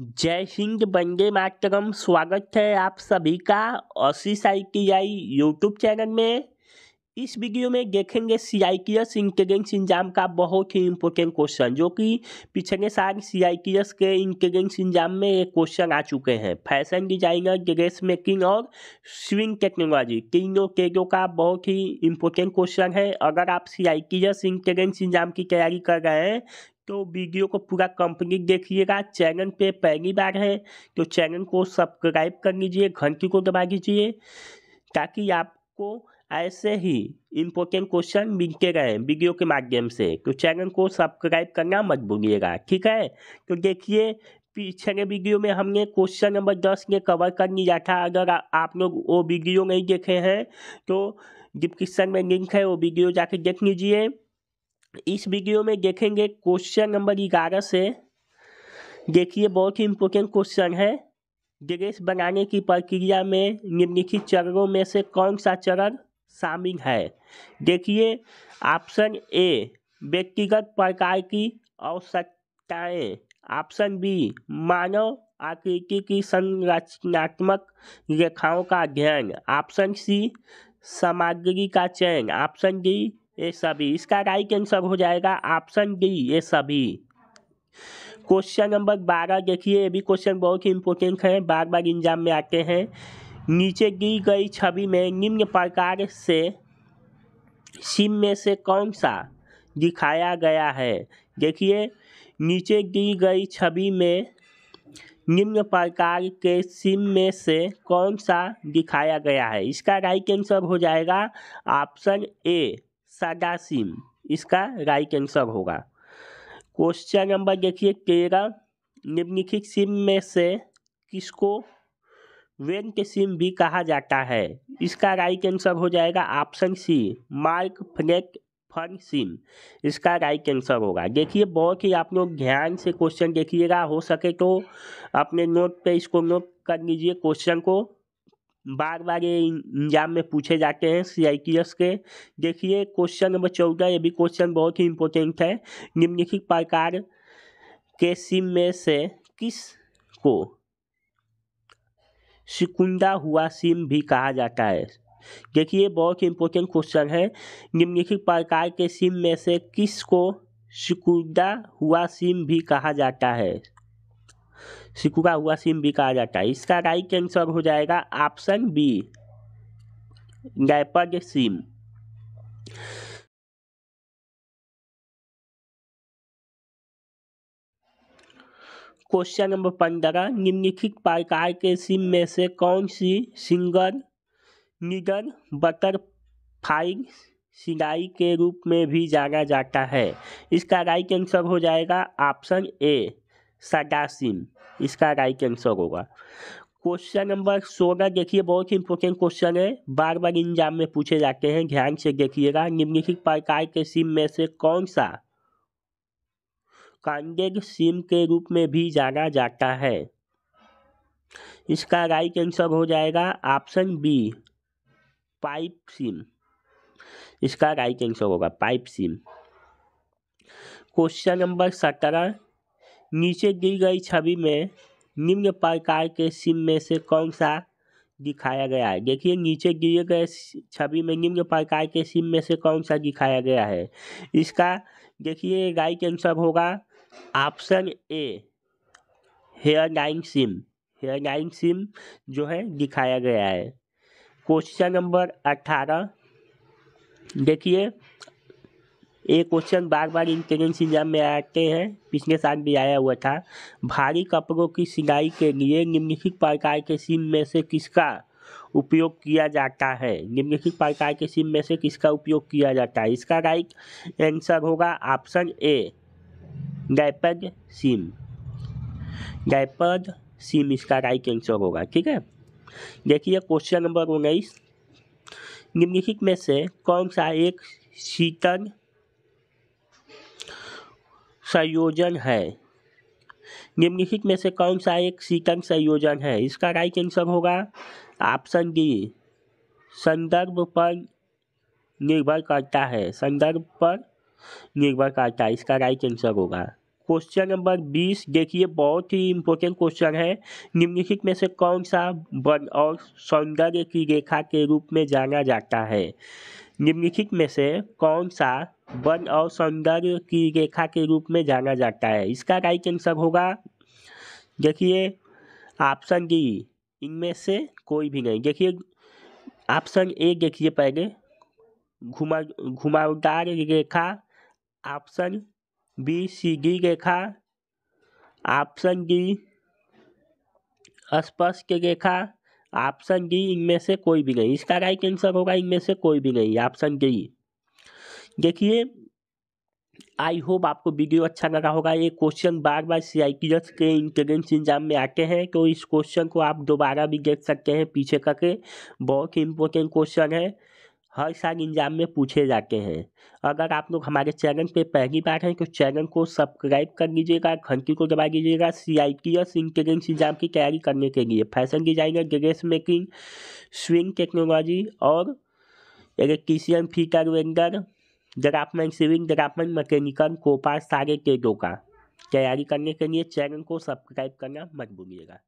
जय हिंद बंदे मातरम स्वागत है आप सभी का असी साई टी आई यूट्यूब चैनल में इस वीडियो में देखेंगे सी आई की एस इंटेलिजेंस एग्जाम का बहुत ही इम्पोर्टेंट क्वेश्चन जो कि पिछले साल सी आई की एस के इंटेलिजेंस एग्जाम में एक क्वेश्चन आ चुके हैं फैशन डिजाइनर ड्रेस मेकिंग और स्विंग टेक्नोलॉजी तीनों टेजों का बहुत ही इम्पोर्टेंट क्वेश्चन है अगर आप सी आई की एस इंटेलिजेंस एग्जाम की तैयारी कर रहे हैं तो वीडियो को पूरा कंप्लीट देखिएगा चैनल पे पहली बार है तो चैनल को सब्सक्राइब कर लीजिए घंटी को दबा दीजिए ताकि आपको ऐसे ही इम्पोर्टेंट क्वेश्चन मिलते रहे वीडियो के माध्यम से तो चैनल को सब्सक्राइब करना मत भूलिएगा ठीक है तो देखिए पिछले वीडियो में हमने क्वेश्चन नंबर दस ने कवर कर लिया था अगर आप लोग वो वीडियो नहीं देखे हैं तो डिस्क्रिप्शन में लिंक है वो वीडियो जाके देख लीजिए इस वीडियो में देखेंगे क्वेश्चन नंबर ग्यारह से देखिए बहुत ही इम्पोर्टेंट क्वेश्चन है ड्रेस बनाने की प्रक्रिया में निम्नलिखित चरणों में से कौन सा चरण शामिल है देखिए ऑप्शन ए व्यक्तिगत प्रकार की आवश्यकताएँ ऑप्शन बी मानव आकृति की संरचनात्मक रेखाओं का अध्ययन ऑप्शन सी सामग्री का चयन ऑप्शन डी ये सभी इसका राइट आंसर हो जाएगा ऑप्शन डी ये सभी क्वेश्चन नंबर बारह देखिए ये भी क्वेश्चन बहुत ही इंपॉर्टेंट है बार बार एग्जाम में आते हैं नीचे दी गई छवि में निम्न प्रकार से सिम में से कौन सा दिखाया गया है देखिए नीचे दी गई छवि में निम्न प्रकार के सिम में से कौन सा दिखाया गया है इसका राइट आंसर हो जाएगा ऑप्शन ए सागासिम इसका राइट आंसर होगा क्वेश्चन नंबर देखिए तेरह निम्नलिखित सिम में से किसको वेन के सिम भी कहा जाता है इसका राइट आंसर हो जाएगा ऑप्शन सी मार्क फनेक फन सिम इसका राइट आंसर होगा देखिए बहुत ही आप लोग ध्यान से क्वेश्चन देखिएगा हो सके तो अपने नोट पे इसको नोट कर लीजिए क्वेश्चन को बार बार ये एग्जाम में पूछे जाते हैं सी आई टी एस के देखिए क्वेश्चन नंबर चौदह ये भी क्वेश्चन बहुत ही इम्पोर्टेंट है निम्नलिखित प्रकार के सिम में से किस को सिकुंदा हुआ सिम भी कहा जाता है देखिए बहुत ही इम्पोर्टेंट क्वेश्चन है निम्नलिखित प्रकार के सिम में से किस को सिकुंदा हुआ सिम भी कहा जाता है सिकुड़ा हुआ सिम भी कहा जाता है इसका राइट आंसर हो जाएगा ऑप्शन बी डायपर्ड सिम क्वेश्चन नंबर पंद्रह निम्नलिखित प्रकार के सिम में से कौन सी सिंगर निगर बटरफ्लाई सिलाई के रूप में भी जाना जाता है इसका राइट आंसर हो जाएगा ऑप्शन ए सदासिम इसका राइट आंसर होगा क्वेश्चन नंबर सोलह देखिए बहुत ही इंपॉर्टेंट क्वेश्चन है बार बार इंजाम में पूछे जाते हैं ध्यान से देखिएगा निम्नलिखित प्रकार के सिम में से कौन सा कांडेड सिम के रूप में भी जाना जाता है इसका राइट आंसर हो जाएगा ऑप्शन बी पाइप सिम इसका राइट आंसर होगा पाइप सिम क्वेश्चन नंबर सत्रह नीचे दी गई छवि में निम्न प्रकार के सिम में से कौन सा दिखाया गया है देखिए नीचे दिए गए छवि में निम्न प्रकार के सिम में से कौन सा दिखाया गया है इसका देखिए के आंसर होगा option A hair dying seam hair dying seam जो है दिखाया गया है क्वेश्चन नंबर अट्ठारह देखिए ये क्वेश्चन बार बार इंट्रेंस एग्जाम में आते हैं पिछले साल भी आया हुआ था भारी कपड़ों की सिलाई के लिए निम्नलिखित प्रकार के सीम में से किसका उपयोग किया जाता है निम्नलिखित प्रकार के सीम में से किसका उपयोग किया जाता है इसका राइट आंसर होगा ऑप्शन ए डायपड सिम डायपड सिम इसका राइट आंसर होगा ठीक है देखिए क्वेश्चन नंबर उन्नीस निम्नलिखित में से कौन सा एक शीतल संयोजन है निम्नलिखित में से कौन सा एक शीतन संयोजन है इसका राइट आंसर होगा ऑप्शन डी संदर्भ पर निर्भर करता है संदर्भ पर निर्भर करता है इसका राइट आंसर होगा क्वेश्चन नंबर बीस देखिए बहुत ही इम्पोर्टेंट क्वेश्चन है निम्नलिखित में से कौन सा वन और सौंदर्य की रेखा के रूप में जाना जाता है निम्नलिखित में से कौन सा वन और सौंदर्य की रेखा के रूप में जाना जाता है इसका राइट आंसर होगा देखिए ऑप्शन डी इनमें से कोई भी नहीं देखिए ऑप्शन ए देखिए पहले घुमा घुमावदार रेखा ऑप्शन बी सीधी रेखा ऑप्शन डी स्पर्श रेखा ऑप्शन डी इनमें से कोई भी नहीं इसका राइट आंसर होगा इनमें से कोई भी नहीं ऑप्शन डी देखिए आई होप आपको वीडियो अच्छा लगा होगा ये क्वेश्चन बार बार सी आई टी एस के इंट्रेंस एग्जाम में आते हैं तो इस क्वेश्चन को आप दोबारा भी देख सकते हैं पीछे करके बहुत ही इम्पोर्टेंट क्वेश्चन है हर साल एग्जाम में पूछे जाते हैं अगर आप लोग हमारे चैनल पे पहली बार हैं तो चैनल को सब्सक्राइब कर लीजिएगा घंटी को दबा दीजिएगा सी आई टी और इंट्रेंस एग्जाम की तैयारी करने के लिए fashion designer dress making sewing technology और इलेक्ट्रीशियन फीटर वेंडर ड्राफ्टमैन स्विंग ड्राफ्टमैन मैकेनिकल कोपा सारे टेडो का तैयारी करने के लिए चैनल को सब्सक्राइब करना मत भूलिएगा